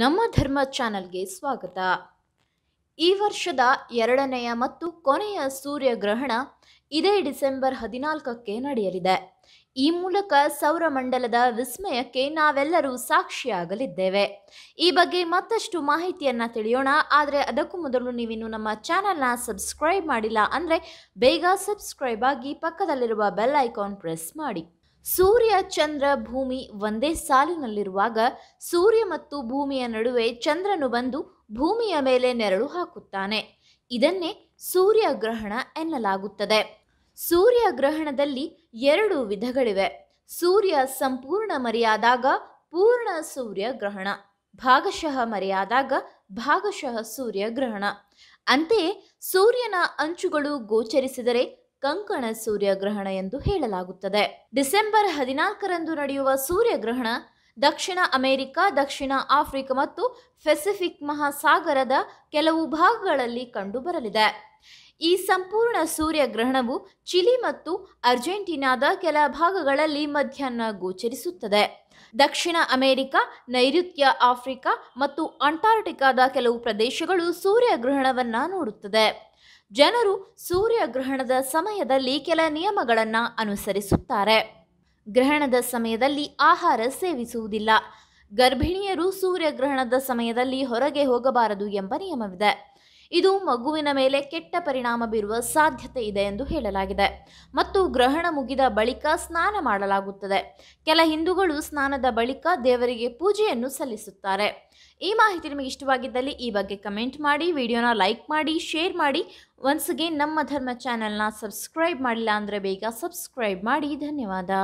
ನಮ್ಮ ಧರ್ಮ ಚಾನಲ್ಗೆ ಸ್ವಾಗತ ಈ ವರ್ಷದ ಎರಡನೆಯ ಮತ್ತು ಕೊನೆಯ ಸೂರ್ಯಗ್ರಹಣ ಇದೇ ಡಿಸೆಂಬರ್ ಹದಿನಾಲ್ಕಕ್ಕೆ ನಡೆಯಲಿದೆ ಈ ಮೂಲಕ ಸೌರಮಂಡಲದ ವಿಸ್ಮಯಕ್ಕೆ ನಾವೆಲ್ಲರೂ ಸಾಕ್ಷಿಯಾಗಲಿದ್ದೇವೆ ಈ ಬಗ್ಗೆ ಮತ್ತಷ್ಟು ಮಾಹಿತಿಯನ್ನು ತಿಳಿಯೋಣ ಆದರೆ ಅದಕ್ಕೂ ಮೊದಲು ನೀವಿನ್ನು ನಮ್ಮ ಚಾನಲ್ನ ಸಬ್ಸ್ಕ್ರೈಬ್ ಮಾಡಿಲ್ಲ ಅಂದರೆ ಬೇಗ ಸಬ್ಸ್ಕ್ರೈಬ್ ಆಗಿ ಪಕ್ಕದಲ್ಲಿರುವ ಬೆಲ್ ಐಕಾನ್ ಪ್ರೆಸ್ ಮಾಡಿ ಸೂರ್ಯ ಚಂದ್ರ ಭೂಮಿ ಒಂದೇ ಸಾಲಿನಲ್ಲಿರುವಾಗ ಸೂರ್ಯ ಮತ್ತು ಭೂಮಿಯ ನಡುವೆ ಚಂದ್ರನು ಬಂದು ಭೂಮಿಯ ಮೇಲೆ ನೆರಳು ಹಾಕುತ್ತಾನೆ ಇದನ್ನೇ ಸೂರ್ಯಗ್ರಹಣ ಎನ್ನಲಾಗುತ್ತದೆ ಸೂರ್ಯಗ್ರಹಣದಲ್ಲಿ ಎರಡು ವಿಧಗಳಿವೆ ಸೂರ್ಯ ಸಂಪೂರ್ಣ ಮರೆಯಾದಾಗ ಪೂರ್ಣ ಸೂರ್ಯಗ್ರಹಣ ಭಾಗಶಃ ಮರೆಯಾದಾಗ ಭಾಗಶಃ ಸೂರ್ಯಗ್ರಹಣ ಅಂತೆಯೇ ಸೂರ್ಯನ ಅಂಚುಗಳು ಗೋಚರಿಸಿದರೆ ಕಂಕಣ ಸೂರ್ಯಗ್ರಹಣ ಎಂದು ಹೇಳಲಾಗುತ್ತದೆ ಡಿಸೆಂಬರ್ ಹದಿನಾಲ್ಕರಂದು ನಡೆಯುವ ಸೂರ್ಯಗ್ರಹಣ ದಕ್ಷಿಣ ಅಮೆರಿಕ ದಕ್ಷಿಣ ಆಫ್ರಿಕಾ ಮತ್ತು ಪೆಸಿಫಿಕ್ ಮಹಾಸಾಗರದ ಕೆಲವು ಭಾಗಗಳಲ್ಲಿ ಕಂಡುಬರಲಿದೆ ಈ ಸಂಪೂರ್ಣ ಸೂರ್ಯಗ್ರಹಣವು ಚಿಲಿ ಮತ್ತು ಅರ್ಜೆಂಟೀನಾದ ಕೆಲ ಭಾಗಗಳಲ್ಲಿ ಮಧ್ಯಾಹ್ನ ಗೋಚರಿಸುತ್ತದೆ ದಕ್ಷಿಣ ಅಮೆರಿಕ ನೈಋತ್ಯ ಆಫ್ರಿಕಾ ಮತ್ತು ಅಂಟಾರ್ಟಿಕಾದ ಕೆಲವು ಪ್ರದೇಶಗಳು ಸೂರ್ಯಗ್ರಹಣವನ್ನು ನೋಡುತ್ತದೆ ಜನರು ಸೂರ್ಯಗ್ರಹಣದ ಸಮಯದಲ್ಲಿ ಕೆಲ ನಿಯಮಗಳನ್ನು ಅನುಸರಿಸುತ್ತಾರೆ ಗ್ರಹಣದ ಸಮಯದಲ್ಲಿ ಆಹಾರ ಸೇವಿಸುವುದಿಲ್ಲ ಗರ್ಭಿಣಿಯರು ಸೂರ್ಯಗ್ರಹಣದ ಸಮಯದಲ್ಲಿ ಹೊರಗೆ ಹೋಗಬಾರದು ಎಂಬ ನಿಯಮವಿದೆ ಇದು ಮಗುವಿನ ಮೇಲೆ ಕೆಟ್ಟ ಪರಿಣಾಮ ಬೀರುವ ಸಾಧ್ಯತೆ ಇದೆ ಎಂದು ಹೇಳಲಾಗಿದೆ ಮತ್ತು ಗ್ರಹಣ ಮುಗಿದ ಬಳಿಕ ಸ್ನಾನ ಮಾಡಲಾಗುತ್ತದೆ ಕೆಲ ಹಿಂದೂಗಳು ಸ್ನಾನದ ಬಳಿಕ ದೇವರಿಗೆ ಪೂಜೆಯನ್ನು ಸಲ್ಲಿಸುತ್ತಾರೆ ಈ ಮಾಹಿತಿ ನಿಮಗೆ ಇಷ್ಟವಾಗಿದ್ದಲ್ಲಿ ಈ ಬಗ್ಗೆ ಕಮೆಂಟ್ ಮಾಡಿ ವಿಡಿಯೋನ ಲೈಕ್ ಮಾಡಿ ಶೇರ್ ಮಾಡಿ ಒನ್ಸ್ ಅಗೇನ್ ನಮ್ಮ ಧರ್ಮ ಚಾನೆಲ್ನ ಸಬ್ಸ್ಕ್ರೈಬ್ ಮಾಡಿಲ್ಲ ಅಂದರೆ ಬೇಗ ಸಬ್ಸ್ಕ್ರೈಬ್ ಮಾಡಿ ಧನ್ಯವಾದ